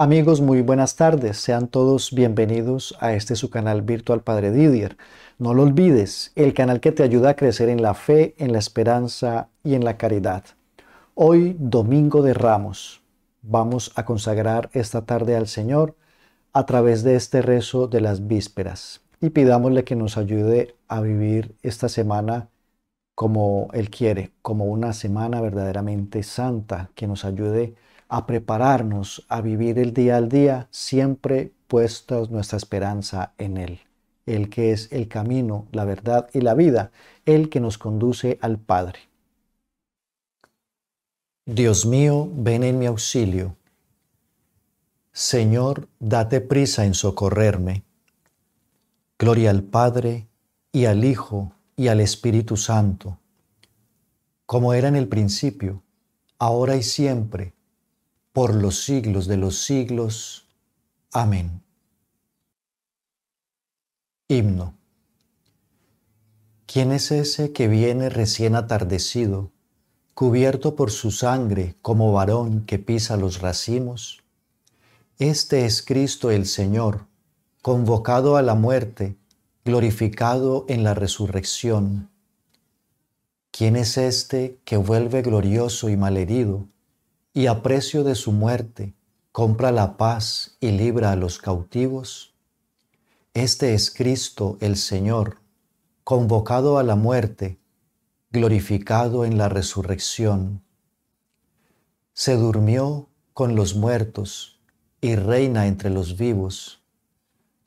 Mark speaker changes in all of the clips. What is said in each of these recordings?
Speaker 1: Amigos, muy buenas tardes. Sean todos bienvenidos a este su canal virtual Padre Didier. No lo olvides, el canal que te ayuda a crecer en la fe, en la esperanza y en la caridad. Hoy, Domingo de Ramos, vamos a consagrar esta tarde al Señor a través de este rezo de las vísperas y pidámosle que nos ayude a vivir esta semana como Él quiere, como una semana verdaderamente santa, que nos ayude a prepararnos a vivir el día al día, siempre puestos nuestra esperanza en Él, el que es el camino, la verdad y la vida, el que nos conduce al Padre. Dios mío, ven en mi auxilio. Señor, date prisa en socorrerme. Gloria al Padre y al Hijo y al Espíritu Santo, como era en el principio, ahora y siempre por los siglos de los siglos. Amén. Himno. ¿Quién es ese que viene recién atardecido, cubierto por su sangre como varón que pisa los racimos? Este es Cristo el Señor, convocado a la muerte, glorificado en la resurrección. ¿Quién es este que vuelve glorioso y malherido? y a precio de su muerte compra la paz y libra a los cautivos, este es Cristo el Señor, convocado a la muerte, glorificado en la resurrección. Se durmió con los muertos y reina entre los vivos.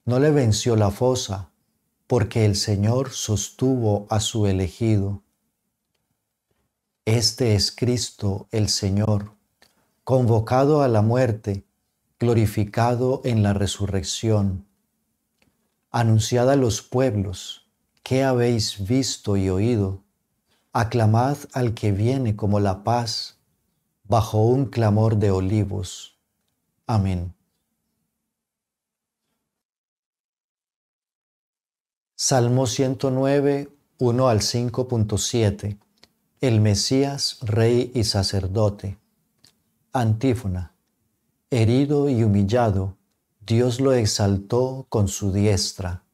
Speaker 1: No le venció la fosa, porque el Señor sostuvo a su elegido. Este es Cristo el Señor convocado a la muerte, glorificado en la resurrección. Anunciad a los pueblos qué habéis visto y oído. Aclamad al que viene como la paz bajo un clamor de olivos. Amén. Salmo 109, 1 al 5.7. El Mesías, Rey y Sacerdote. Antífona. Herido y humillado, Dios lo exaltó con su diestra.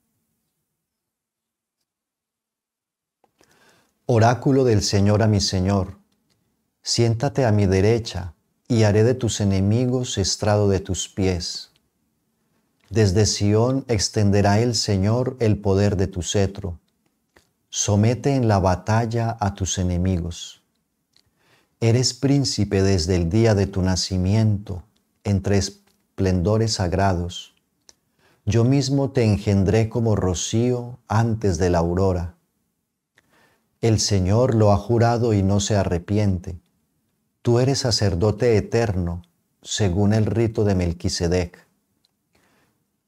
Speaker 1: Oráculo del Señor a mi Señor, siéntate a mi derecha y haré de tus enemigos estrado de tus pies. Desde Sión extenderá el Señor el poder de tu cetro. Somete en la batalla a tus enemigos. Eres príncipe desde el día de tu nacimiento, entre esplendores sagrados. Yo mismo te engendré como rocío antes de la aurora. El Señor lo ha jurado y no se arrepiente. Tú eres sacerdote eterno, según el rito de Melquisedec.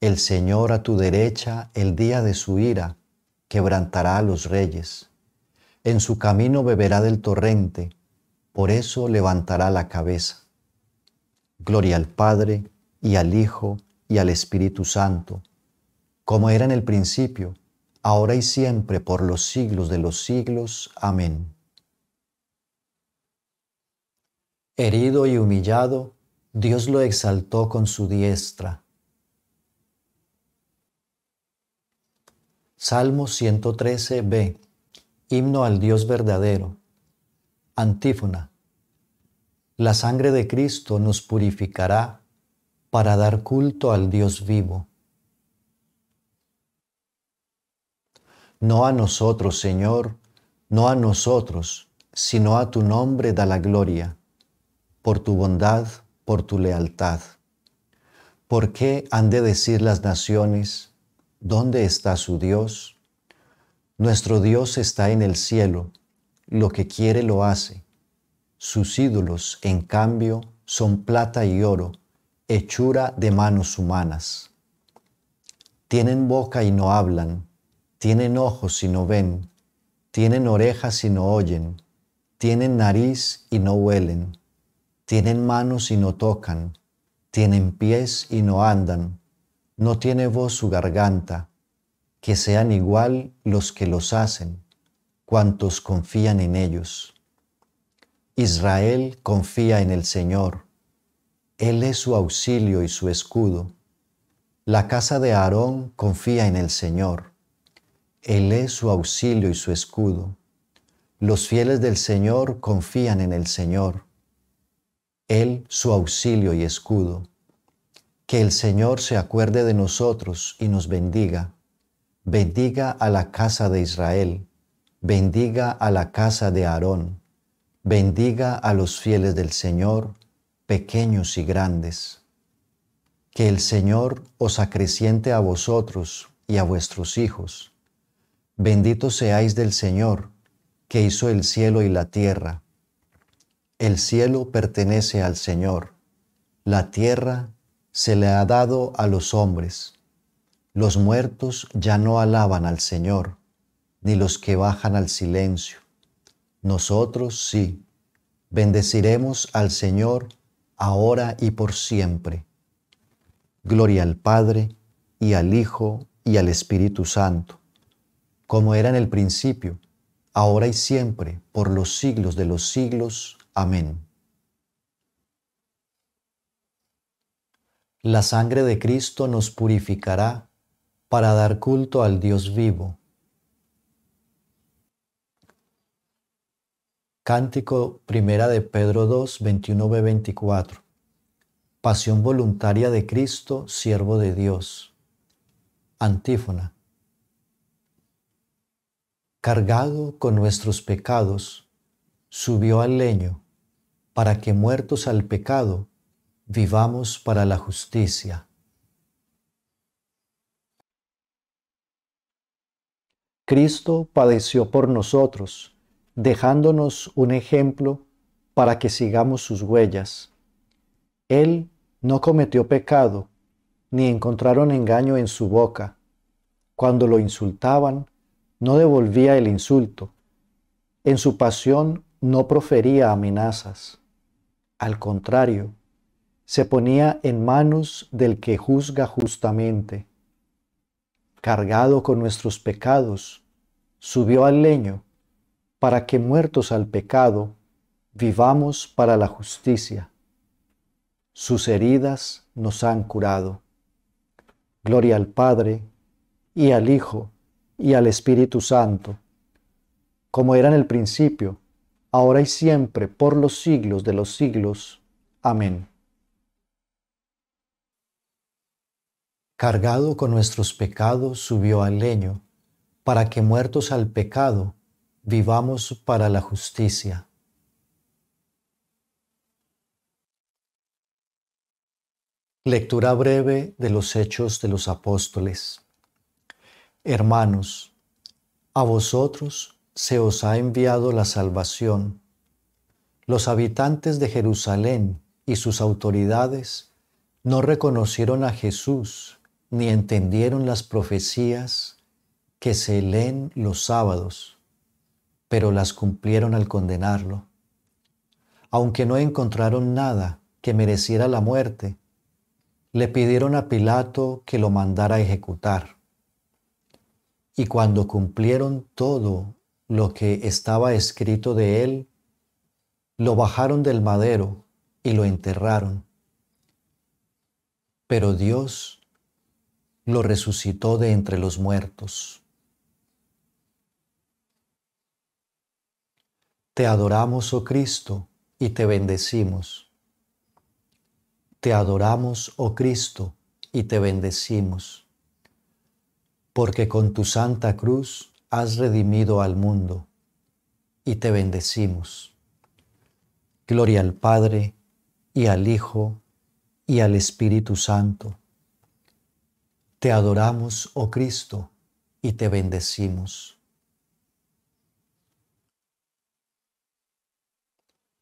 Speaker 1: El Señor a tu derecha, el día de su ira, quebrantará a los reyes. En su camino beberá del torrente por eso levantará la cabeza. Gloria al Padre y al Hijo y al Espíritu Santo, como era en el principio, ahora y siempre, por los siglos de los siglos. Amén. Herido y humillado, Dios lo exaltó con su diestra. Salmo 113b, himno al Dios verdadero Antífona. La sangre de Cristo nos purificará para dar culto al Dios vivo. No a nosotros, Señor, no a nosotros, sino a tu nombre da la gloria, por tu bondad, por tu lealtad. ¿Por qué han de decir las naciones, ¿dónde está su Dios? Nuestro Dios está en el cielo, lo que quiere lo hace. Sus ídolos, en cambio, son plata y oro, hechura de manos humanas. Tienen boca y no hablan, tienen ojos y no ven, tienen orejas y no oyen, tienen nariz y no huelen, tienen manos y no tocan, tienen pies y no andan, no tiene voz su garganta, que sean igual los que los hacen cuantos confían en ellos. Israel confía en el Señor. Él es su auxilio y su escudo. La casa de Aarón confía en el Señor. Él es su auxilio y su escudo. Los fieles del Señor confían en el Señor. Él su auxilio y escudo. Que el Señor se acuerde de nosotros y nos bendiga. Bendiga a la casa de Israel bendiga a la casa de Aarón, bendiga a los fieles del Señor, pequeños y grandes. Que el Señor os acreciente a vosotros y a vuestros hijos. Benditos seáis del Señor, que hizo el cielo y la tierra. El cielo pertenece al Señor, la tierra se le ha dado a los hombres. Los muertos ya no alaban al Señor ni los que bajan al silencio. Nosotros sí, bendeciremos al Señor ahora y por siempre. Gloria al Padre, y al Hijo, y al Espíritu Santo, como era en el principio, ahora y siempre, por los siglos de los siglos. Amén. La sangre de Cristo nos purificará para dar culto al Dios vivo Cántico Primera de Pedro 2, 21 24 Pasión voluntaria de Cristo, siervo de Dios. Antífona. Cargado con nuestros pecados, subió al leño, para que muertos al pecado, vivamos para la justicia. Cristo padeció por nosotros dejándonos un ejemplo para que sigamos sus huellas. Él no cometió pecado, ni encontraron engaño en su boca. Cuando lo insultaban, no devolvía el insulto. En su pasión no profería amenazas. Al contrario, se ponía en manos del que juzga justamente. Cargado con nuestros pecados, subió al leño para que muertos al pecado, vivamos para la justicia. Sus heridas nos han curado. Gloria al Padre, y al Hijo, y al Espíritu Santo, como era en el principio, ahora y siempre, por los siglos de los siglos. Amén. Cargado con nuestros pecados, subió al leño, para que muertos al pecado, vivamos para la justicia. Lectura breve de los Hechos de los Apóstoles. Hermanos, a vosotros se os ha enviado la salvación. Los habitantes de Jerusalén y sus autoridades no reconocieron a Jesús ni entendieron las profecías que se leen los sábados pero las cumplieron al condenarlo. Aunque no encontraron nada que mereciera la muerte, le pidieron a Pilato que lo mandara a ejecutar. Y cuando cumplieron todo lo que estaba escrito de él, lo bajaron del madero y lo enterraron. Pero Dios lo resucitó de entre los muertos. Te adoramos, oh Cristo, y te bendecimos. Te adoramos, oh Cristo, y te bendecimos. Porque con tu santa cruz has redimido al mundo, y te bendecimos. Gloria al Padre, y al Hijo, y al Espíritu Santo. Te adoramos, oh Cristo, y te bendecimos.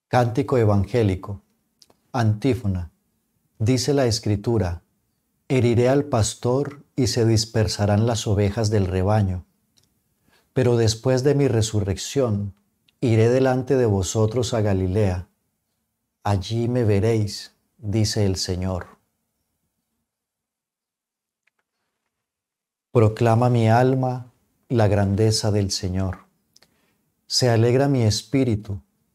Speaker 1: Cántico evangélico. Antífona. Dice la escritura, heriré al pastor y se dispersarán las ovejas del rebaño. Pero después de mi resurrección, iré delante de vosotros a Galilea. Allí me veréis, dice el Señor. Proclama mi alma la grandeza del Señor. Se alegra mi espíritu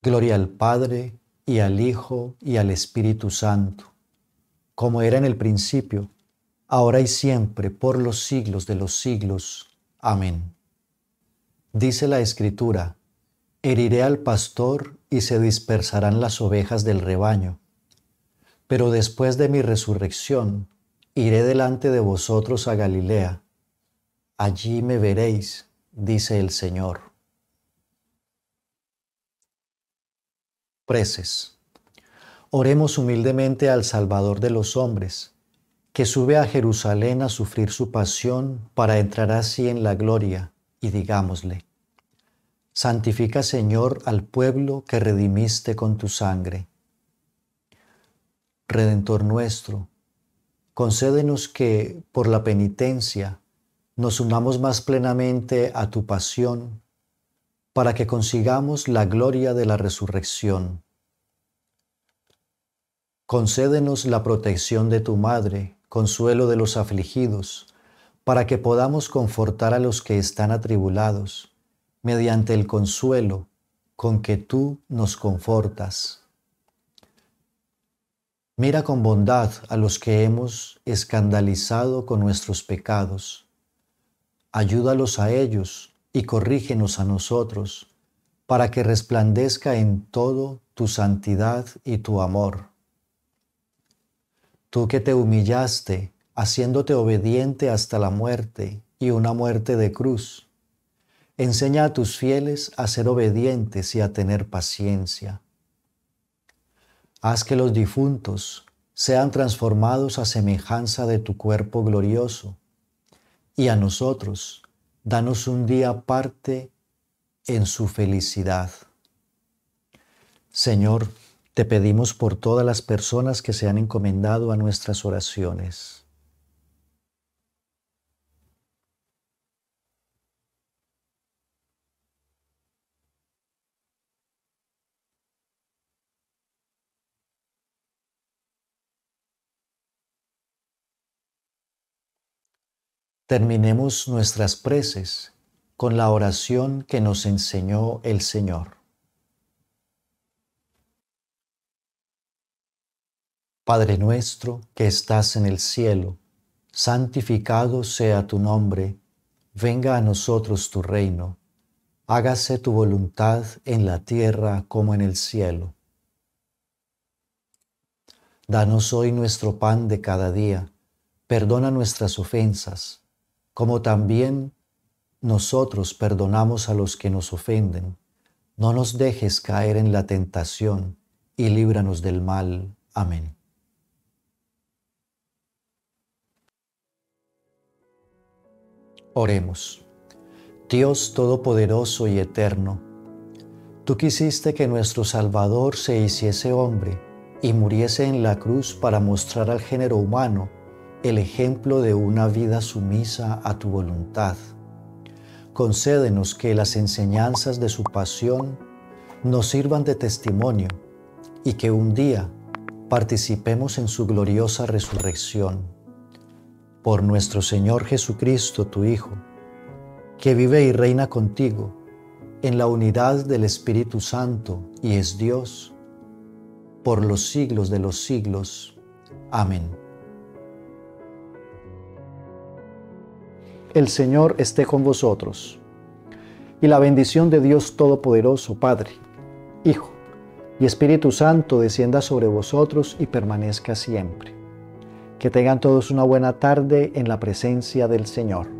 Speaker 1: Gloria al Padre y al Hijo y al Espíritu Santo, como era en el principio, ahora y siempre, por los siglos de los siglos. Amén. Dice la Escritura, heriré al pastor y se dispersarán las ovejas del rebaño. Pero después de mi resurrección, iré delante de vosotros a Galilea. Allí me veréis, dice el Señor. preces. Oremos humildemente al Salvador de los hombres, que sube a Jerusalén a sufrir su pasión para entrar así en la gloria, y digámosle, Santifica Señor al pueblo que redimiste con tu sangre. Redentor nuestro, concédenos que, por la penitencia, nos unamos más plenamente a tu pasión para que consigamos la gloria de la resurrección. Concédenos la protección de tu Madre, consuelo de los afligidos, para que podamos confortar a los que están atribulados, mediante el consuelo con que tú nos confortas. Mira con bondad a los que hemos escandalizado con nuestros pecados. Ayúdalos a ellos y corrígenos a nosotros, para que resplandezca en todo tu santidad y tu amor. Tú que te humillaste, haciéndote obediente hasta la muerte y una muerte de cruz, enseña a tus fieles a ser obedientes y a tener paciencia. Haz que los difuntos sean transformados a semejanza de tu cuerpo glorioso, y a nosotros, Danos un día aparte en su felicidad. Señor, te pedimos por todas las personas que se han encomendado a nuestras oraciones. Terminemos nuestras preces con la oración que nos enseñó el Señor. Padre nuestro que estás en el cielo, santificado sea tu nombre, venga a nosotros tu reino, hágase tu voluntad en la tierra como en el cielo. Danos hoy nuestro pan de cada día, perdona nuestras ofensas como también nosotros perdonamos a los que nos ofenden. No nos dejes caer en la tentación, y líbranos del mal. Amén. Oremos. Dios Todopoderoso y Eterno, tú quisiste que nuestro Salvador se hiciese hombre y muriese en la cruz para mostrar al género humano el ejemplo de una vida sumisa a tu voluntad. Concédenos que las enseñanzas de su pasión nos sirvan de testimonio y que un día participemos en su gloriosa resurrección. Por nuestro Señor Jesucristo, tu Hijo, que vive y reina contigo en la unidad del Espíritu Santo y es Dios, por los siglos de los siglos. Amén. El Señor esté con vosotros. Y la bendición de Dios Todopoderoso, Padre, Hijo y Espíritu Santo descienda sobre vosotros y permanezca siempre. Que tengan todos una buena tarde en la presencia del Señor.